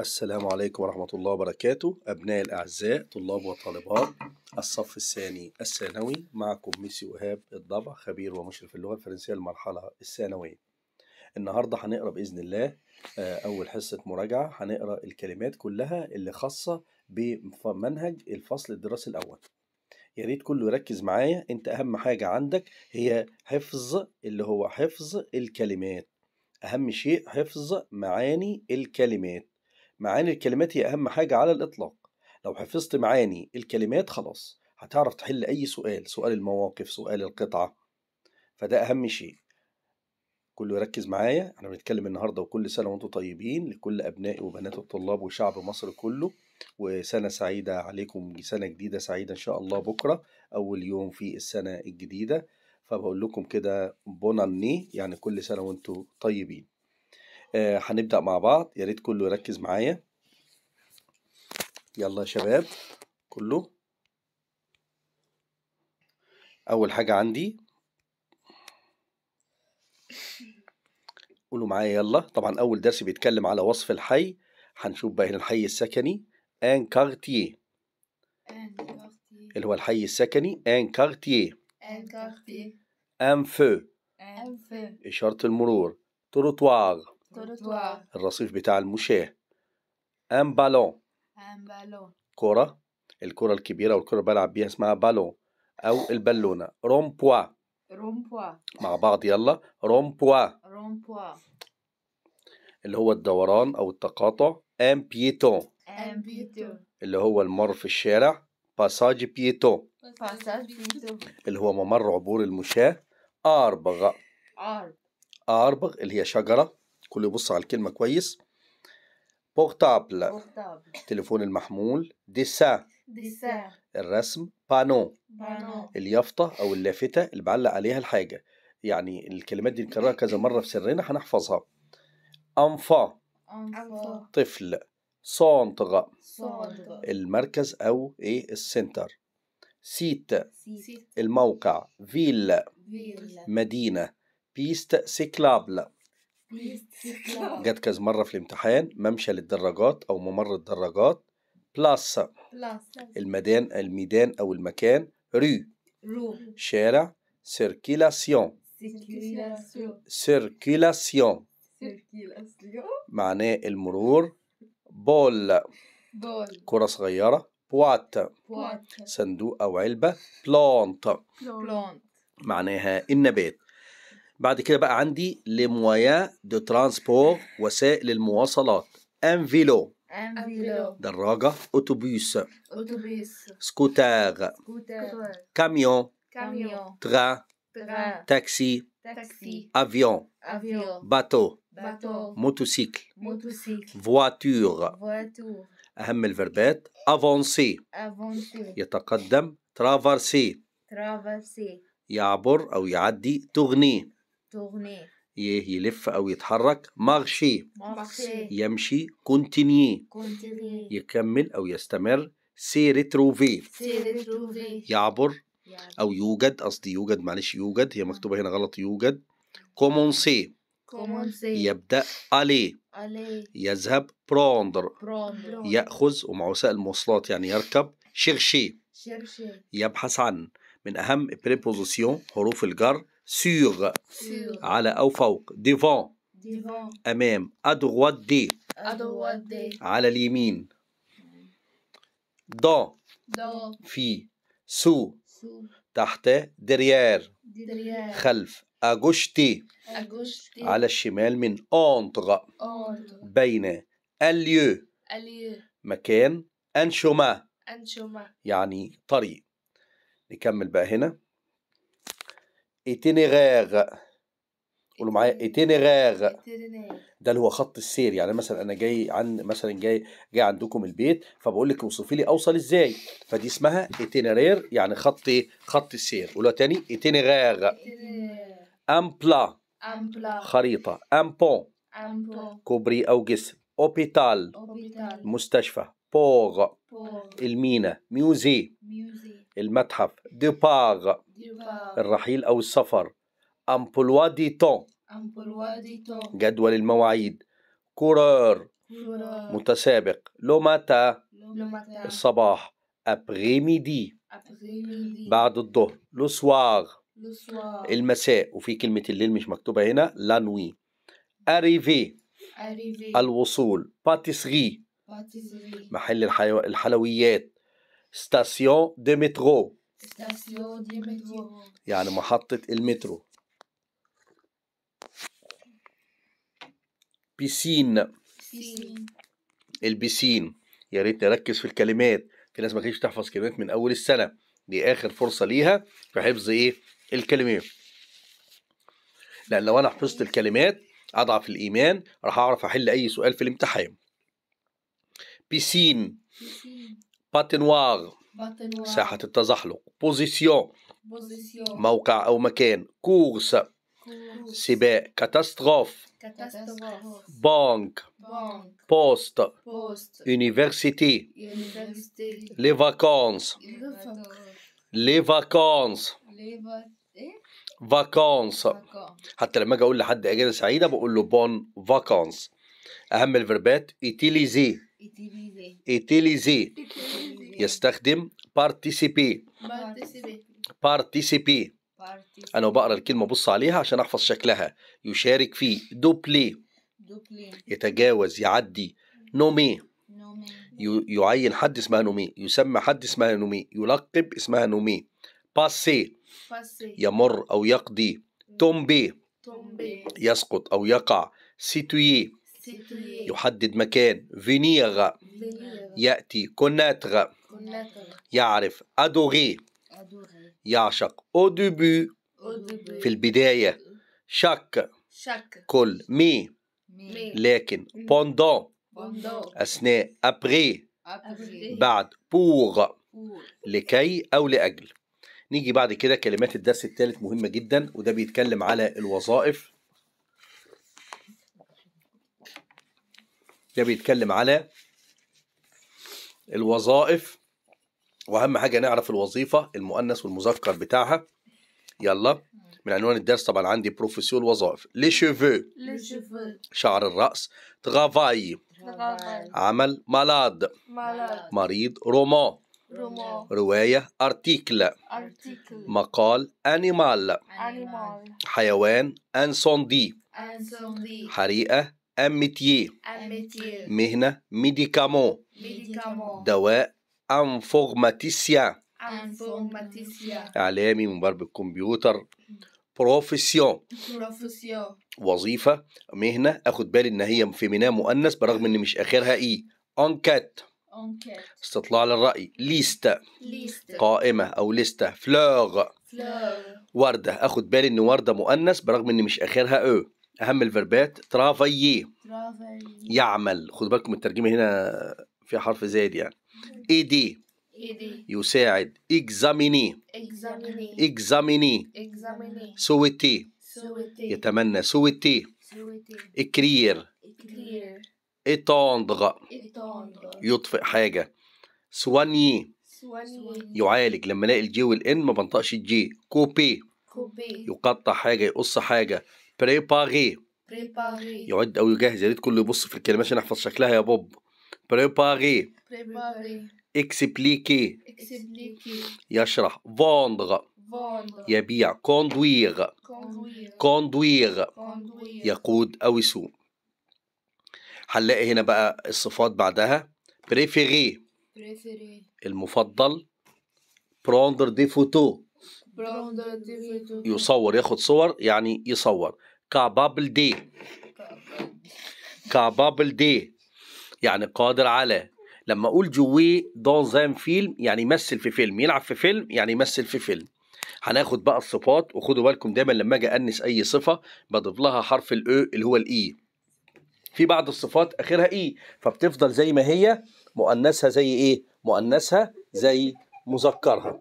السلام عليكم ورحمة الله وبركاته أبنائي الأعزاء طلاب وطالبات الصف الثاني الثانوي معكم ميسي وهاب الضبع خبير ومشرف اللغة الفرنسية المرحلة الثانوية النهاردة هنقرأ بإذن الله آه، أول حصة مراجعة هنقرأ الكلمات كلها اللي خاصة بمنهج الفصل الدراسي الأول يا ريت كله يركز معايا انت اهم حاجة عندك هي حفظ اللي هو حفظ الكلمات اهم شيء حفظ معاني الكلمات معاني الكلمات هي أهم حاجة على الإطلاق لو حفظت معاني الكلمات خلاص هتعرف تحل أي سؤال سؤال المواقف سؤال القطعة فده أهم شيء كله يركز معايا احنا بنتكلم النهارده وكل سنه وانتم طيبين لكل ابنائي وبنات الطلاب وشعب مصر كله وسنه سعيده عليكم سنه جديده سعيده ان شاء الله بكره اول يوم في السنه الجديده فبقول لكم كده بوناني يعني كل سنه وانتم طيبين آه، هنبدأ مع بعض يا ريت كله يركز معايا يلا يا شباب كله أول حاجة عندي قولوا معايا يلا طبعا أول درس بيتكلم على وصف الحي هنشوف بقى هنا الحي السكني ان كارتيه اللي هو الحي السكني ان كارتيه ان كارتيه ان فو ان فو إشارة المرور تروتوار الرصيف بتاع المشاة ان بالون ان بالون كرة الكرة الكبيرة والكرة اللي بلعب بيها اسمها بالون أو البالونة رومبوا رومبوا مع بعض يلا رومبوا رومبوا اللي هو الدوران أو التقاطع ان بيتون ان بيتون اللي هو المر في الشارع باساج بيتون باساج بيتون اللي هو ممر عبور المشاة أربغ أربغ أربغ اللي هي شجرة كله يبص على الكلمة كويس بورتابل التليفون المحمول ديسا ديسا الرسم بانو بانو اليافطة أو اللافتة اللي بعلق عليها الحاجة يعني الكلمات دي نكررها كذا مرة في سرنا هنحفظها أنفا طفل سونتغ المركز أو إيه السنتر سيت الموقع فيل مدينة بيست سيكلابل جت كذا مره في الامتحان ممشى للدراجات او ممر الدراجات بلاسا الميدان الميدان او المكان رو شارع سيركيلاسيون سيركيلاسيون معناه المرور بول كرة صغيرة بوات صندوق أو علبة بلانت معناها النبات بعد كده بقى عندي لموايا دو ترانسبور وسائل المواصلات انفيلو انفيلو دراجة اوتوبيس اوتوبيس سكوتار سكوتار كاميون كاميون ترا تاكسي تاكسي افيون افيون باتو باتو موتوسيكل موتوسيكل فواتور فواتور أهم الفربات افونسي افونسي يتقدم ترافرسي ترافرسي يعبر أو يعدي تغني tourner يلف أو يتحرك مارشي يمشي كونتينيي يكمل أو يستمر سي ريتروفي يعبر أو يوجد قصدي يوجد معلش يوجد هي مكتوبة هنا غلط يوجد كومونسي كومونسي يبدأ ألي الي يذهب بروندر يأخذ ومع وسائل المواصلات يعني يركب شيرشي يبحث عن من أهم بريبوزيسيون حروف الجر سيغ على أو فوق ديفون أمام أدغوات دي على اليمين دو في سو تحت دريار خلف أغشتي على الشمال من أونتغ بين اليو مكان أنشما يعني طريق نكمل بقى هنا itinéraire قولوا معايا إيه، itinéraire ده اللي هو خط السير يعني مثلا انا جاي عن مثلا جاي جاي عندكم البيت فبقول لك وصفي لي اوصل ازاي فدي اسمها itinéraire يعني خط إيه؟ خط السير قولوا تاني ام امبلا خريطه بون كوبري او جسر اوبيتال مستشفى بوغ المينا ميوزي المتحف ديباغ الرحيل أو السفر أمبلوا دي تون جدول المواعيد كورور متسابق لو ماتا الصباح أبغي ميدي بعد الظهر لو سواغ المساء وفي كلمة الليل مش مكتوبة هنا لانوي أريفي الوصول باتيسغي محل الحلويات ستاسيون دي مترو يعني محطة المترو بيسين البيسين يا ريت نركز في الكلمات في ناس ما كانتش تحفظ كلمات من اول السنه دي اخر فرصه ليها في حفظ ايه الكلمات لان لو انا حفظت الكلمات اضعف الايمان راح اعرف احل اي سؤال في الامتحان بيسين باتنواغ ساحة التزحلق بوزيسيون موقع أو مكان كورس سباق كاتاستروف بانك بوست يونيفرسيتي لي فاكونس لي فاكونس فاكونس حتى لما اجي اقول لحد اجازه سعيده بقول له بون فاكونس اهم الفيربات ايتيليزي ايتيليزي يستخدم بارتيسيبي بارتيسيبي انا بقرا الكلمه بص عليها عشان احفظ شكلها يشارك في دوبلي يتجاوز يعدي نومي يعين حد اسمها نومي يسمى حد اسمها نومي يلقب اسمها نومي باسي يمر او يقضي تومبي يسقط او يقع سيتوي يحدد مكان فينيغ ياتي كوناتغ يعرف أدوغي يعشق أو début في البداية شك كل مي لكن بوندون أثناء أبغي بعد بوغ لكي أو لأجل نيجي بعد كده كلمات الدرس الثالث مهمة جدا وده بيتكلم على الوظائف ده بيتكلم على الوظائف واهم حاجه نعرف الوظيفه المؤنث والمذكر بتاعها يلا من عنوان الدرس طبعا عندي بروفيسيون وظائف لي شيفو شعر الراس ترافاي عمل مالاد مريض رومان رواية أرتيكل مقال أنيمال حيوان أنسوندي حريقة أميتيه مهنة ميديكامون دواء انفورماتيسيان انفورماتيسيان اعلامي من كمبيوتر الكمبيوتر بروفيسيون بروفيسيون وظيفه مهنه اخد بالي ان هي في فيمينا مؤنث برغم ان مش اخرها اي انكات انكات استطلاع للراي ليست ليست قائمه او ليستا فلوغ فلوغ ورده اخد بالي ان ورده مؤنث برغم ان مش اخرها او اهم الفربات ترافايي يعمل خد بالكم الترجمه هنا فيها حرف زائد يعني ايدي يساعد اكزاميني اكزاميني سويتي يتمنى سويتي اكرير اتوندغ يطفئ حاجة سواني يعالج لما الاقي الجي والان ما بنطقش الجي كوبي يقطع حاجة يقص حاجة بريباغي يعد او يجهز يا ريت كله يبص في الكلمات عشان احفظ شكلها يا بوب بريباغي اكسبليكي اكسبليكي يشرح فوندغ يبيع كوندوير كوندوير يقود او يسوق هنلاقي هنا بقى الصفات بعدها بريفيري المفضل بروندر دي فوتو يصور ياخد صور يعني يصور كابابل دي كابابل دي يعني قادر على لما اقول جوي دون فيلم يعني يمثل في فيلم يلعب في فيلم يعني يمثل في فيلم هناخد بقى الصفات وخدوا بالكم دايما لما اجي انس اي صفه بضيف لها حرف الاو اللي هو الاي في بعض الصفات اخرها اي فبتفضل زي ما هي مؤنثها زي ايه مؤنثها زي مذكرها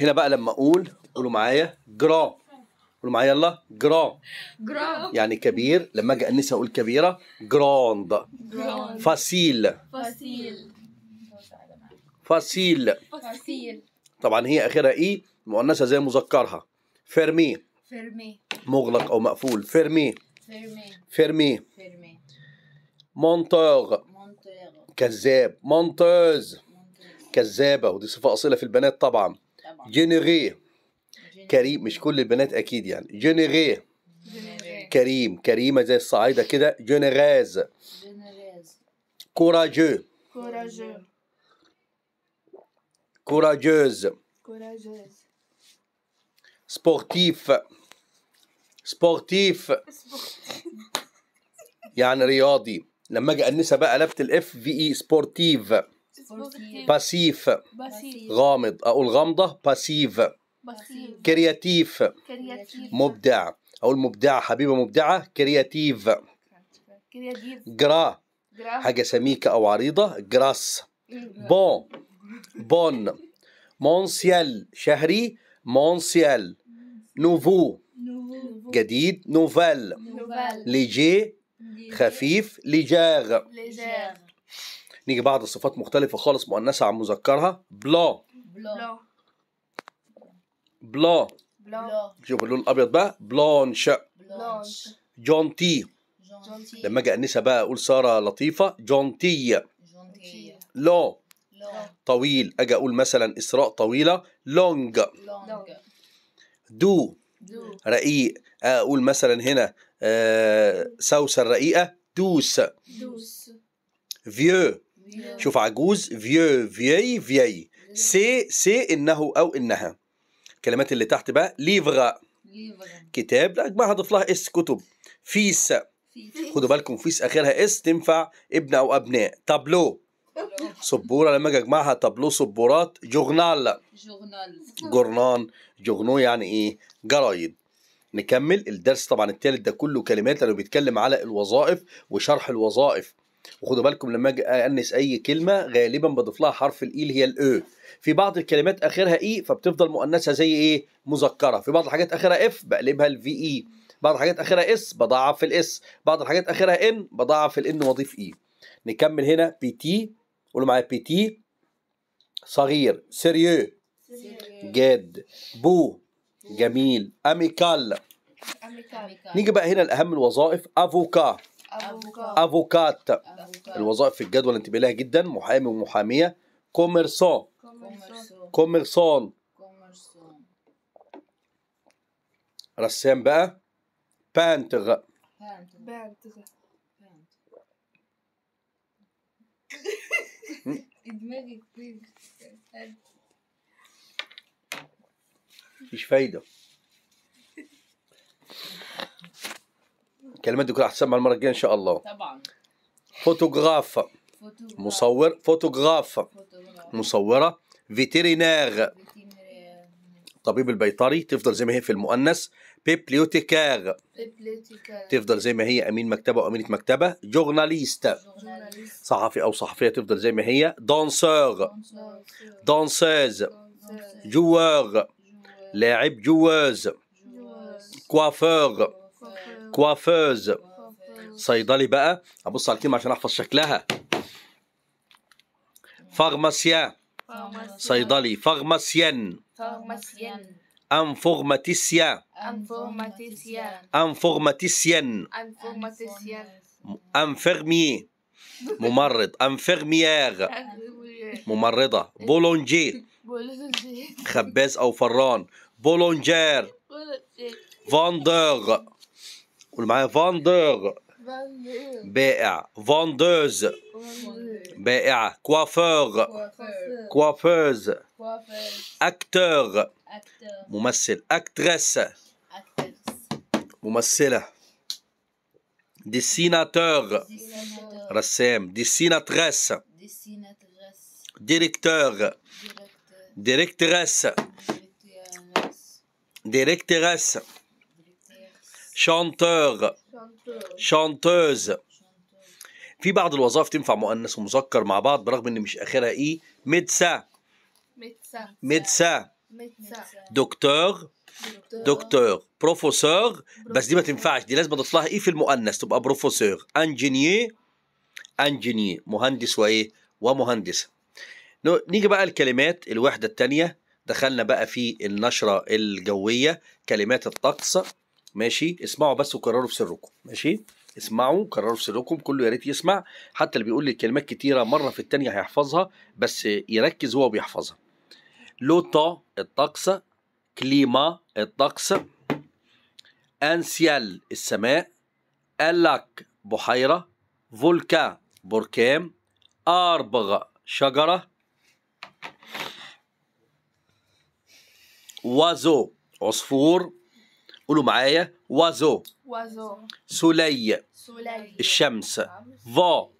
هنا بقى لما اقول قولوا معايا جرا قولوا معايا يلا جرا جرا يعني كبير لما اجي انسى اقول كبيره جراند فاسيل فاسيل فاسيل فاسيل طبعا هي اخرها ايه مؤنثه زي مذكرها فيرمي فيرمي مغلق او مقفول فيرمي فيرمي فيرمي مونتور كذاب مونتوز كذابه ودي صفه اصيله في البنات طبعا جينيري كريم مش كل البنات اكيد يعني جينيري كريم كريمه زي الصعايده كده جينيريز كوراجو كوراجو كوراجوز كوراجوز سبورتيف سبورتيف يعني رياضي لما اجي انسى بقى قلبت الاف في اي e، سبورتيف باسيف غامض اقول غامضه باسيف كرياتيف مبدع اقول مبدعه حبيبه مبدعه كرياتيف جرا حاجه سميكه او عريضه جراس بون بون مونسيال شهري مونسيال نوفو جديد نوفال ليجي خفيف ليجاغ نيجي بعد الصفات مختلفة خالص مؤنثة عن مذكرها بلا بلا بلا بلا شوف اللون الأبيض بقى بلانش جونتي جونتي لما أجي أنسها بقى أقول سارة لطيفة جونتي لو طويل أجي أقول مثلا إسراء طويلة لونج دو رقيق أقول مثلا هنا آه، سوسة الرقيقة دوس دوس فيو شوف عجوز فيو فيي فيي سي سي انه او انها الكلمات اللي تحت بقى ليفغا كتاب لا بقى هضيف لها اس كتب فيس خدوا بالكم فيس اخرها اس تنفع ابن او ابناء تابلو سبوره لما اجي اجمعها تابلو سبورات جورنال جورنان جورنو يعني ايه جرايد نكمل الدرس طبعا التالت ده كله كلمات لانه بيتكلم على الوظائف وشرح الوظائف وخدوا بالكم لما اجي انس اي كلمه غالبا بضيف لها حرف الاي e اللي هي الاو e. في بعض الكلمات اخرها اي e فبتفضل مؤنثه زي ايه مذكره في بعض الحاجات اخرها اف بقلبها الفي اي بعض الحاجات اخرها اس بضاعف في الاس بعض الحاجات اخرها ان بضاعف الان واضيف اي نكمل هنا بي تي قولوا معايا بي تي صغير سيريو جاد بو جميل اميكال نيجي بقى هنا الاهم الوظائف افوكا افوكات الوظائف في الجدول انتبه لها جدا محامي ومحاميه كوميرسون كوميرسون رسام بقى بانتغ دماغي مفيش فايده الكلمات دي كلها هتسمع المره الجايه ان شاء الله طبعا فوتوغرافة مصور فوتوغرافة مصورة فيتريناغ طبيب البيطري تفضل زي ما هي في المؤنث بيبليوتيكار تفضل زي ما هي امين مكتبه وامينه مكتبه جورناليست صحفي او صحفيه تفضل زي ما هي دانسور دانسيز جوار لاعب جواز كوافور كوافوز صيدلي بقى ابص على الكلمه عشان احفظ شكلها فارماسيا صيدلي فارماسيان انفورماتيسيا انفورماتيسيان انفيرمي ممرض انفيرميير ممرضة بولونجي خباز أو فران بولونجير فاندر vendeur, BA. Vendeuse, BA. Coiffeur, coiffeuse. Acteur, Moumasset. Actrice, Dessinateur, Dessinatrice, Directeur, Directresse. Directrice. chanteur شانتوز في بعض الوظائف تنفع مؤنث ومذكر مع بعض برغم ان مش اخرها اي ميدسا ميدسا دكتور دكتور بروفيسور بس دي ما تنفعش دي لازم تطلعها ايه في المؤنث تبقى بروفيسور انجينير انجينير مهندس وايه ومهندسه نيجي بقى الكلمات الوحده الثانيه دخلنا بقى في النشره الجويه كلمات الطقس ماشي اسمعوا بس وقرروا في سركم ماشي اسمعوا قرروا في سركم كله يا ريت يسمع حتى اللي بيقول لي الكلمات كتيره مره في التانيه هيحفظها بس يركز هو بيحفظها لوطا الطقس كليما الطقس انسيال السماء الاك بحيره فولكا بركان اربغ شجره وازو عصفور قولوا معايا وازو وازو سولي سولي الشمس فو نعم.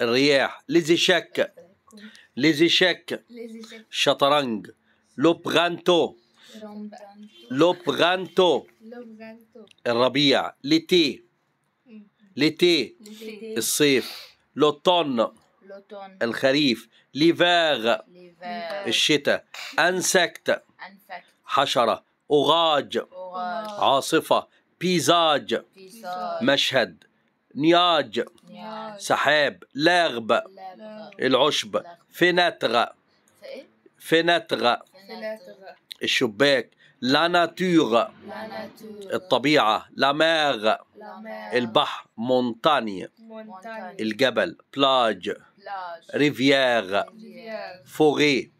الرياح ليزيشاك ليزيشاك شطرنج لوبغانتو لوبغانتو الربيع ليتي ليتي الصيف لوتون الخريف ليفاغ الشتاء انسكت حشره اوغاج عاصفة آه، بيزاج مشهد نياج سحاب لاغب العشب فيناتغ فيناتغ الشباك لا ناتور الطبيعة لا ماغ البحر مونتاني الجبل بلاج ريفيير فوغي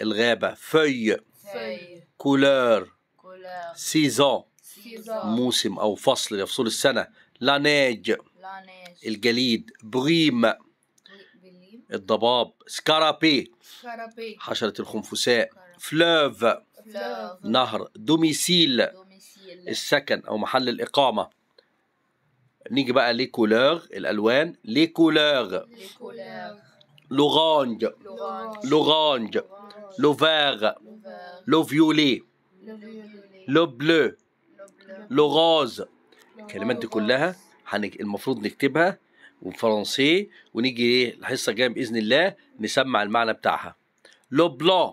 الغابة فوي كولور سيزون موسم أو فصل يفصل السنة لا نيج الجليد بريم الضباب سكارابي حشرة الخنفساء فلوف نهر دوميسيل السكن أو محل الإقامة نيجي بقى لي كولور الألوان لي كولور لورانج لورانج لوفاغ لوفيولي لو بلو لو غاز الكلمات دي كلها هنج... المفروض نكتبها وفرنسي ونيجي ايه الحصه الجايه باذن الله نسمع المعنى بتاعها لو بلون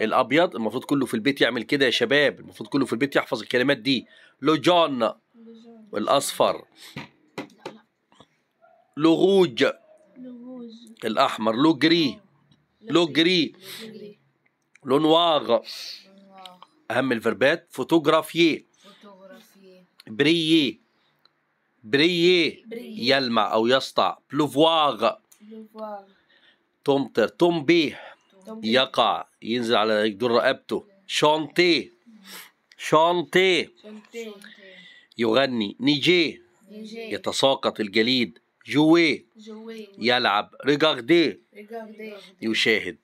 الابيض المفروض كله في البيت يعمل كده يا شباب المفروض كله في البيت يحفظ الكلمات دي لو جون الاصفر لو غوج الاحمر لو جري لو جري لو نواغ اهم الفيربات فوتوغرافيه فوتوغرافيي بريي بريي يلمع او يسطع بلوفواغ بلوفواغ تمطر تنبي يقع ينزل على يدور رقبته شانتي شانتي يغني نيجي يتساقط الجليد جوي يلعب ريغاردي يشاهد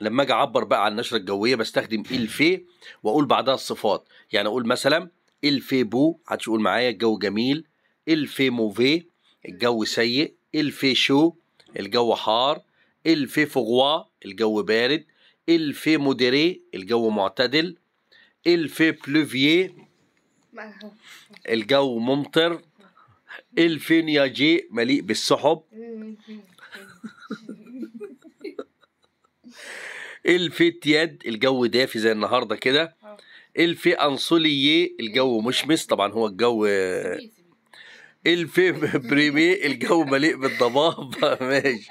لما اجي اعبر بقى عن النشره الجويه بستخدم الفي واقول بعدها الصفات يعني اقول مثلا الفي بو محدش يقول معايا الجو جميل الفي موفي الجو سيء الفي شو الجو حار الفي فغوا الجو بارد الفي موديري الجو معتدل الفي بلوفيي الجو ممطر الفي نياجي مليء بالسحب الفتياد يد الجو دافي زي النهارده كده اه. الفي انصولي الجو مشمس طبعا هو الجو آه، الفي بريمي الجو مليء بالضباب ماشي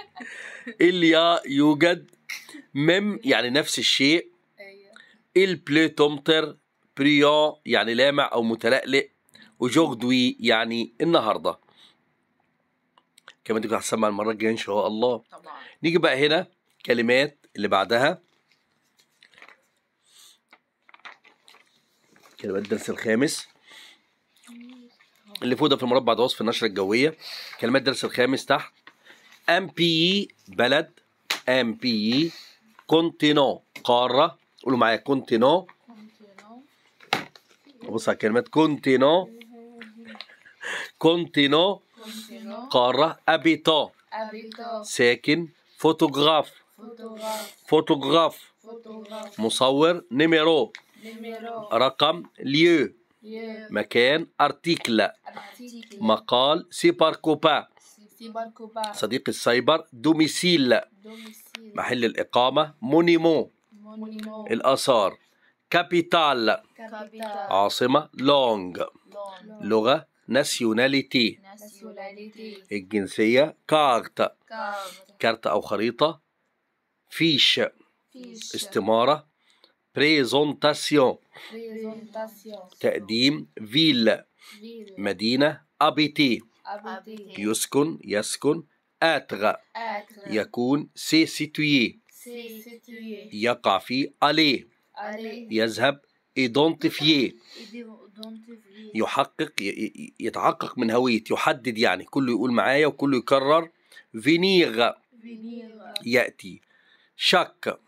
اليا يوجد مم يعني نفس الشيء أيوة. البليتومتر بريون يعني لامع او متلألئ وجوغدوي يعني النهارده كمان دي هتسمع المره الجايه ان شاء الله طبعا. نيجي بقى هنا كلمات اللي بعدها كده الدرس الخامس اللي فوق ده في المربع ده وصف النشرة الجوية كلمات الدرس الخامس تحت ام بي e بلد ام بي كونتينون قارة قولوا معايا كونتينون بص على كلمات كونتينون كونتينون قارة أبيتون ساكن فوتوغراف فوتوغراف مصور نيميرو رقم ليو مكان ارتيكل مقال سيبر كوبا صديق السايبر دوميسيل محل الإقامة مونيمو الآثار كابيتال عاصمة لونج لغة ناسيوناليتي الجنسية كارت كارت أو خريطة فيش استمارة بريزونتاسيون تقديم فيل مدينة أبيتي يسكن يسكن أتغ يكون سي سيتوي يقع في ألي يذهب ايدونتيفيي يحقق يتحقق من هوية يحدد يعني كله يقول معايا وكله يكرر فينيغ يأتي شاك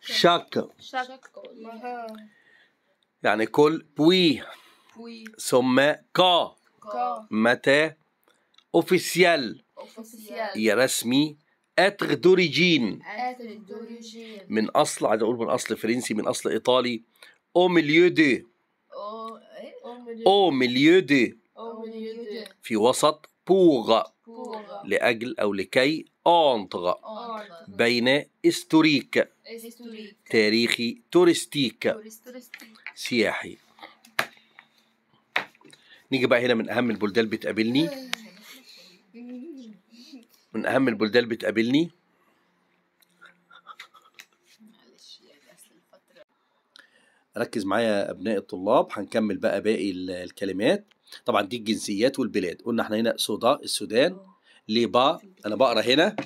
شاك شاك يعني كل بوي ثم كا متى اوفيسيال يا رسمي اتغ دوريجين من اصل عايز اقول من اصل فرنسي من اصل ايطالي او ميليو دي او إيه؟ ميليو دي في وسط بوغ لاجل او لكي اونتغ بين استوريك تاريخي تورستيك سياحي نيجي بقى هنا من أهم البلدان اللي بتقابلني من أهم البلدان اللي بتقابلني يعني ركز معايا يا أبناء الطلاب هنكمل بقى باقي الكلمات طبعا دي الجنسيات والبلاد قلنا احنا هنا سودا السودان ليبا انا بقرا هنا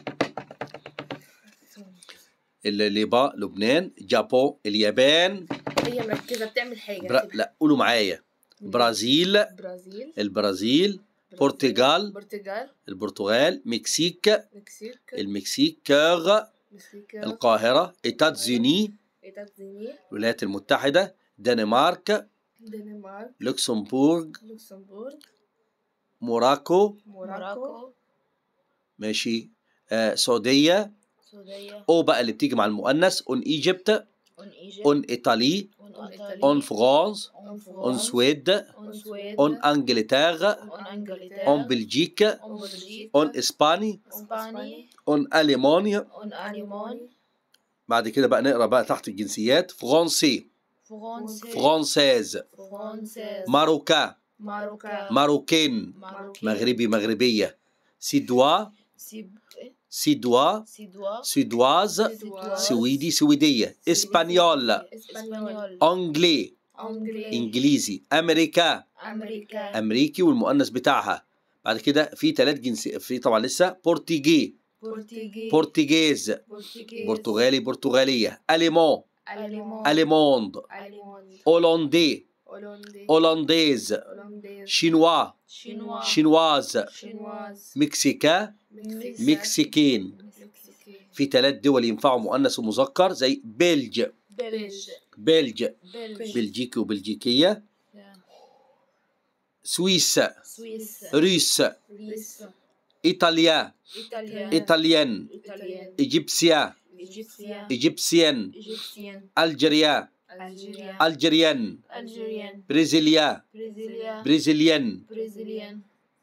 ليبا لبنان جابو اليابان هي مركزه بتعمل حاجه برا... لا قولوا معايا برازيل برازيل البرازيل برتغال برتغال البرتغال مكسيك مكسيك المكسيك القاهرة ايتاتزيني الولايات المتحدة دنمارك دنمارك لوكسمبورغ لوكسمبورغ موراكو موراكو ماشي آه سعوديه سعوديه او بقى اللي بتيجي مع المؤنث اون ايجيبت اون ايطالي اون فرانس اون سويد اون انجلتاغ اون بلجيكا اون اسباني اون المانيا بعد كده بقى نقرا بقى تحت الجنسيات فرنسي فرانسيز ماروكا ماروكين مغربي مغربيه سيدوا سيدوا سيدواز سويدي سويدية اسبانيول انجلي انجليزي امريكا امريكا امريكي والمؤنث بتاعها بعد كده في ثلاث جنس في طبعا لسه بورتيجي بورتيجيز برتغالي برتغالية اليمون اليموند هولندي هولنديز شينوا شينواز مكسيكا مكسيكين في ثلاث دول ينفعوا مؤنث ومذكر زي بلج بلج بلجيكي وبلجيكيه سويس روس إيطاليا إيطاليان إيجيبسيا إيجيبسيان ألجيريا الجيريان الجيريان بريزيليا بريزيليا بريزيليان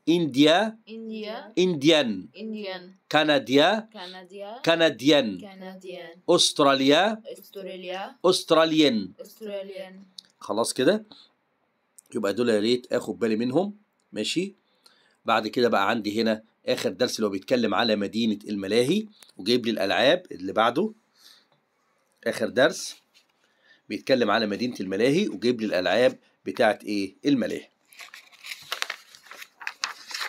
انديا انديا انديان انديان كنديا كنديا كنديان استراليا استراليا استراليان خلاص كده يبقى دول يا ريت اخد بالي منهم ماشي بعد كده بقى عندي هنا اخر درس اللي هو بيتكلم على مدينه الملاهي وجايب لي الالعاب اللي بعده اخر درس بيتكلم على مدينه الملاهي وجيب لي الالعاب بتاعه ايه الملاهي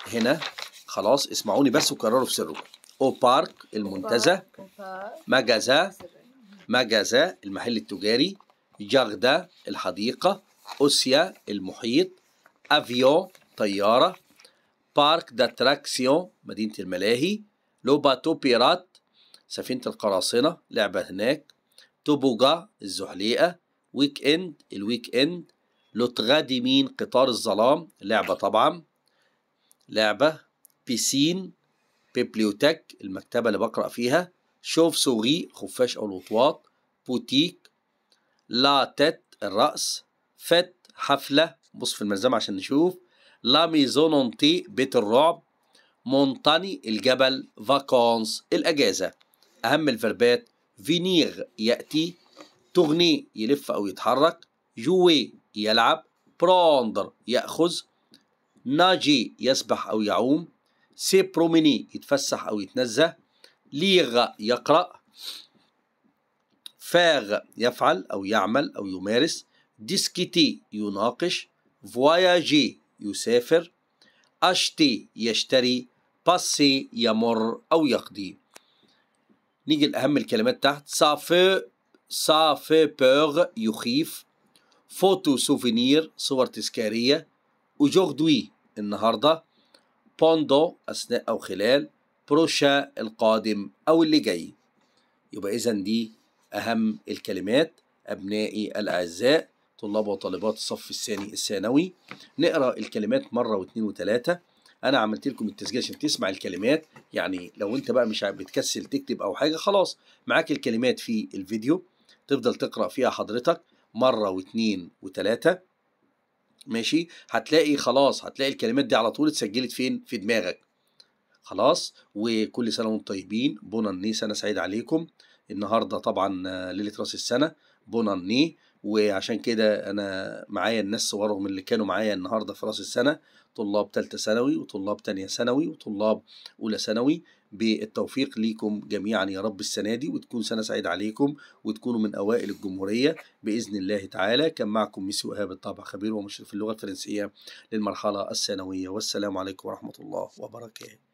هنا خلاص اسمعوني بس وكرروا في سركم او بارك المنتزه مجازا مجازا المحل التجاري جاغدا الحديقه اوسيا المحيط افيون طياره بارك داتراكسيون مدينه الملاهي لوباتو بيرات سفينه القراصنه لعبه هناك توبوجا الزحليقه ويك اند الويك اند مين قطار الظلام لعبه طبعا لعبه بيسين بيبليوتك المكتبه اللي بقرا فيها شوف سوغي خفاش او الوطواط بوتيك لا تت الراس فت حفله بص في الملزمه عشان نشوف لا ميزونونتي بيت الرعب مونتاني الجبل فاكونس الاجازه اهم الفربات فينيغ يأتي تغني يلف أو يتحرك جوي يلعب براندر يأخذ ناجي يسبح أو يعوم سي بروميني يتفسح أو يتنزه ليغ يقرأ فاغ يفعل أو يعمل أو يمارس ديسكيتي يناقش فواياجي يسافر أشتي يشتري باسي يمر أو يقضي نيجي لأهم الكلمات تحت صافي صافي بوغ يخيف فوتو سوفينير صور تذكارية أوجوردوي النهاردة بوندو أثناء أو خلال بروشا القادم أو اللي جاي يبقى إذا دي أهم الكلمات أبنائي الأعزاء طلاب وطالبات الصف الثاني الثانوي نقرأ الكلمات مرة واثنين وثلاثة انا عملت لكم التسجيل عشان تسمع الكلمات يعني لو انت بقى مش بتكسل تكتب او حاجه خلاص معاك الكلمات في الفيديو تفضل تقرا فيها حضرتك مره واثنين وثلاثه ماشي هتلاقي خلاص هتلاقي الكلمات دي على طول اتسجلت فين في دماغك خلاص وكل سنه وانتم طيبين بونا النيه سنه سعيده عليكم النهارده طبعا آه، ليله راس السنه بونا النيه وعشان كده انا معايا الناس صورهم اللي كانوا معايا النهارده في راس السنه طلاب ثالثه ثانوي وطلاب ثانيه ثانوي وطلاب اولى ثانوي بالتوفيق ليكم جميعا يا رب السنه دي وتكون سنه سعيده عليكم وتكونوا من اوائل الجمهوريه باذن الله تعالى كان معكم ميسي وهاب الطابع خبير ومشرف اللغه الفرنسيه للمرحله الثانويه والسلام عليكم ورحمه الله وبركاته